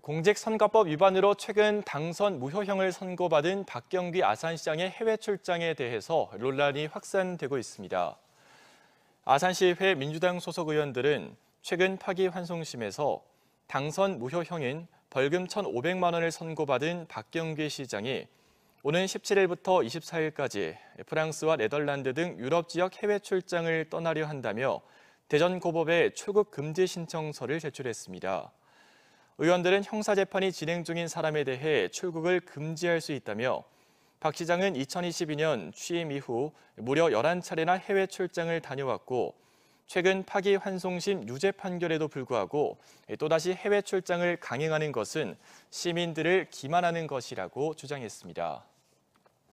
공직선거법 위반으로 최근 당선 무효형을 선고받은 박경기 아산시장의 해외 출장에 대해서 논란이 확산되고 있습니다. 아산시회 민주당 소속 의원들은 최근 파기환송심에서 당선 무효형인 벌금 1,500만 원을 선고받은 박경기 시장이 오는 17일부터 24일까지 프랑스와 네덜란드 등 유럽 지역 해외 출장을 떠나려 한다며 대전고법에 출국 금지 신청서를 제출했습니다. 의원들은 형사재판이 진행 중인 사람에 대해 출국을 금지할 수 있다며 박 시장은 2022년 취임 이후 무려 11차례나 해외 출장을 다녀왔고 최근 파기환송심 유죄 판결에도 불구하고 또다시 해외 출장을 강행하는 것은 시민들을 기만하는 것이라고 주장했습니다.